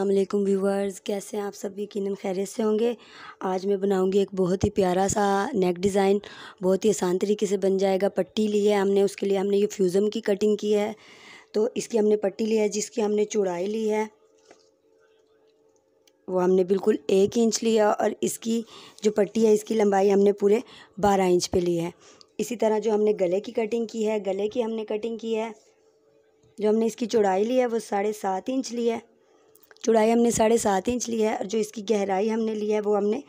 अल्लाम व्यूवर्स कैसे हैं आप सब यकीन खैरियत से होंगे आज मैं बनाऊंगी एक बहुत ही प्यारा सा नेक डिज़ाइन बहुत ही आसान तरीके से बन जाएगा पट्टी ली है हमने उसके लिए हमने ये फ्यूज़म की कटिंग की है तो इसकी हमने पट्टी ली है जिसकी हमने चौड़ाई ली है वो हमने बिल्कुल एक इंच लिया और इसकी जो पट्टी है इसकी लंबाई हमने पूरे बारह इंच पर ली है इसी तरह जो हमने गले की कटिंग की है गले की हमने कटिंग की है जो हमने इसकी चौड़ाई ली है वो साढ़े सात इंच ली है चौड़ाई हमने साढ़े सात इंच ली है और जो इसकी गहराई हमने ली है वो हमने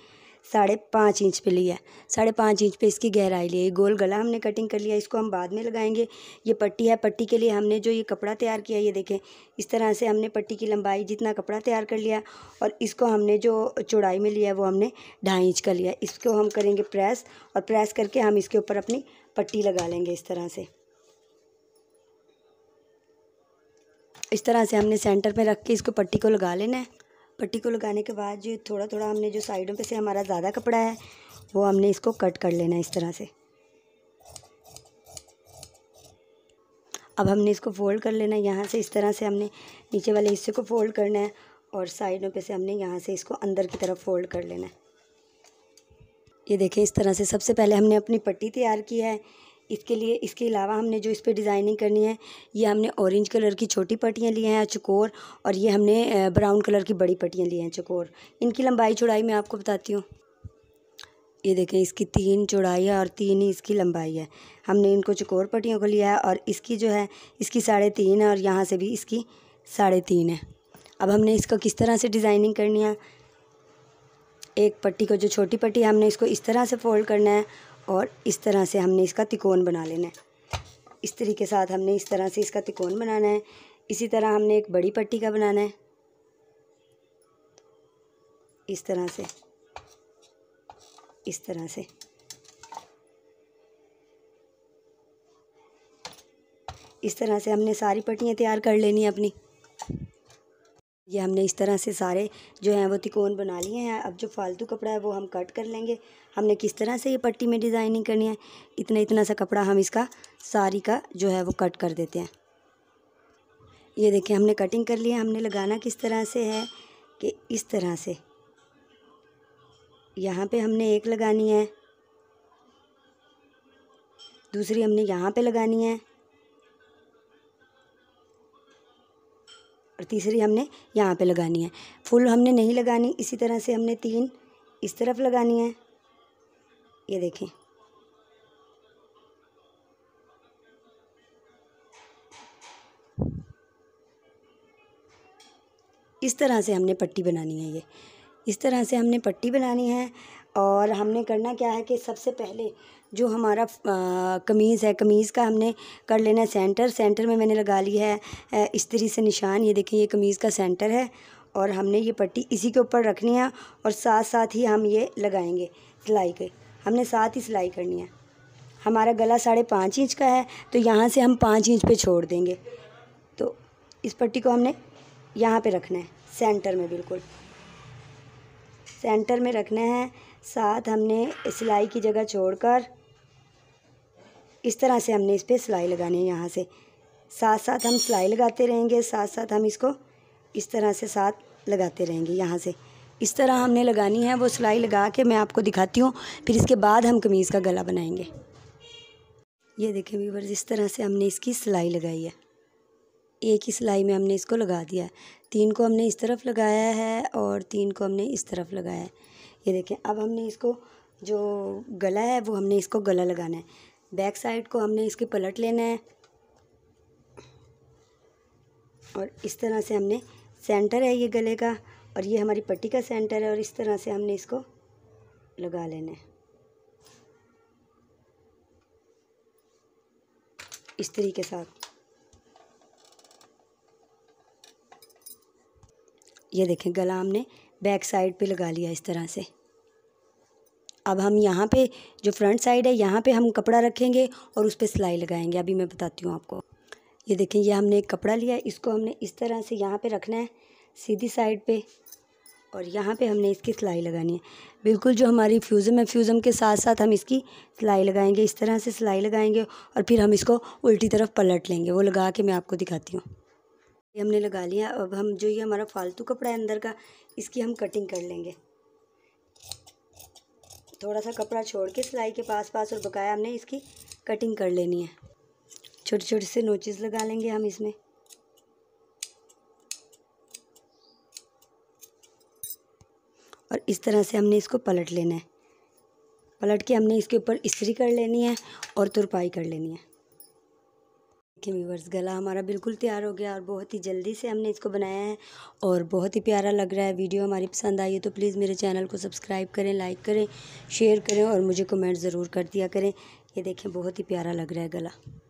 साढ़े पाँच इंच पे लिया है साढ़े पाँच इंच पे इसकी गहराई ली है गोल गला हमने कटिंग कर लिया इसको हम बाद में लगाएंगे ये पट्टी है पट्टी के लिए हमने जो ये कपड़ा तैयार किया ये देखें इस तरह से हमने पट्टी की लंबाई जितना कपड़ा तैयार कर लिया और इसको हमने जो चौड़ाई में लिया है वो हमने ढाई इंच का लिया इसको हम करेंगे प्रेस और प्रेस करके हम इसके ऊपर अपनी पट्टी लगा लेंगे इस तरह से इस तरह से हमने सेंटर में रख के इसको पट्टी को लगा लेना है पट्टी को लगाने के बाद जो थोड़ा थोड़ा हमने जो साइडों पे से हमारा ज़्यादा कपड़ा है वो हमने इसको कट कर लेना है इस तरह से अब हमने इसको फोल्ड कर लेना है यहाँ से इस तरह से हमने नीचे वाले हिस्से को फोल्ड करना है और साइडों पे से हमने यहाँ से इसको अंदर की तरफ फोल्ड कर लेना है ये देखें इस तरह से सबसे पहले हमने अपनी पट्टी तैयार की है इसके लिए इसके अलावा हमने जो इस पर डिज़ाइनिंग करनी है ये हमने ऑरेंज कलर की छोटी पट्टियाँ ली हैं चकोर और ये हमने ब्राउन कलर की बड़ी पट्टियाँ ली हैं चकोर इनकी लंबाई चौड़ाई मैं आपको बताती हूँ ये देखें इसकी तीन चौड़ाई है और तीन ही इसकी लंबाई है हमने इनको चकोर पट्टियों को लिया है और इसकी जो है इसकी साढ़े तीन है और यहाँ से भी इसकी साढ़े तीन है अब हमने इसको किस तरह से डिज़ाइनिंग करनी है एक पट्टी को जो छोटी पट्टी है हमने इसको इस तरह से फोल्ड करना है और इस तरह से हमने इसका तिकोन बना लेना है इस तरीके के साथ हमने इस तरह से इसका तिकोन बनाना है इसी तरह हमने एक बड़ी पट्टी का बनाना है इस तरह से इस तरह से इस तरह से हमने सारी पट्टियाँ तैयार कर लेनी है अपनी ये हमने इस तरह से सारे जो हैं वो तिकोन बना लिए हैं अब जो फालतू कपड़ा है वो हम कट कर लेंगे हमने किस तरह से ये पट्टी में डिज़ाइनिंग करनी है इतना इतना सा कपड़ा हम इसका सारी का जो है वो कट कर देते हैं ये देखें हमने कटिंग कर लिया हमने लगाना किस तरह से है कि इस तरह से यहाँ पे हमने एक लगानी है दूसरी हमने यहाँ पे लगानी है और तीसरी हमने यहाँ पे लगानी है फुल हमने नहीं लगानी इसी तरह से हमने तीन इस तरफ लगानी है ये देखें इस तरह से हमने पट्टी बनानी है ये इस तरह से हमने पट्टी बनानी है और हमने करना क्या है कि सबसे पहले जो हमारा कमीज़ है कमीज़ का हमने कर लेना है सेंटर सेंटर में मैंने लगा ली है इस्त्री से निशान ये देखें ये कमीज़ का सेंटर है और हमने ये पट्टी इसी के ऊपर रखनी है और साथ साथ ही हम ये लगाएंगे सिलाई के हमने साथ ही सिलाई करनी है हमारा गला साढ़े पाँच इंच का है तो यहाँ से हम पाँच इंच पे छोड़ देंगे तो इस पट्टी को हमने यहाँ पे रखना है सेंटर में बिल्कुल सेंटर में रखना है साथ हमने सिलाई की जगह छोड़कर इस तरह से हमने इस पर सिलाई लगानी है यहाँ से साथ साथ हम सिलाई लगाते रहेंगे साथ साथ हम इसको इस तरह से साथ लगाते रहेंगे यहाँ से इस तरह हमने लगानी है वो सिलाई लगा के मैं आपको दिखाती हूँ फिर इसके बाद हम कमीज़ का गला बनाएंगे ये देखें व्यूवर्स इस तरह से हमने इसकी सिलाई लगाई है एक ही सिलाई में हमने इसको लगा दिया है तीन को हमने इस तरफ लगाया है और तीन को हमने इस तरफ लगाया है ये देखें अब हमने इसको जो गला है वो हमने इसको गला लगाना है बैक साइड को हमने इसके पलट लेना है और इस तरह से हमने सेंटर है ये गले का और ये हमारी पट्टी का सेंटर है और इस तरह से हमने इसको लगा लेना है इस तरीके साथ ये देखें गला हमने बैक साइड पे लगा लिया इस तरह से अब हम यहाँ पे जो फ्रंट साइड है यहाँ पे हम कपड़ा रखेंगे और उस पर सिलाई लगाएंगे अभी मैं बताती हूँ आपको ये देखें ये हमने एक कपड़ा लिया इसको हमने इस तरह से यहाँ पे रखना है सीधी साइड पे और यहाँ पे हमने इसकी सिलाई लगानी है बिल्कुल जो हमारी फ्यूज़म है फ्यूज़म के साथ साथ हम इसकी सिलाई लगाएंगे इस तरह से सिलाई लगाएंगे और फिर हम इसको उल्टी तरफ पलट लेंगे वो लगा के मैं आपको दिखाती हूँ ये हमने लगा लिया अब हम जो ये हमारा फालतू कपड़ा है अंदर का इसकी हम कटिंग कर लेंगे थोड़ा सा कपड़ा छोड़ के सिलाई के पास पास और बकाया हमने इसकी कटिंग कर लेनी है छोटे छोटे से नोचेज लगा लेंगे हम इसमें और इस तरह से हमने इसको पलट लेना है पलट के हमने इसके ऊपर इस्त्री कर लेनी है और तुरपाई कर लेनी है कि व्यूवर्स गला हमारा बिल्कुल तैयार हो गया और बहुत ही जल्दी से हमने इसको बनाया है और बहुत ही प्यारा लग रहा है वीडियो हमारी पसंद आई है तो प्लीज़ मेरे चैनल को सब्सक्राइब करें लाइक करें शेयर करें और मुझे कमेंट ज़रूर कर दिया करें ये देखें बहुत ही प्यारा लग रहा है गला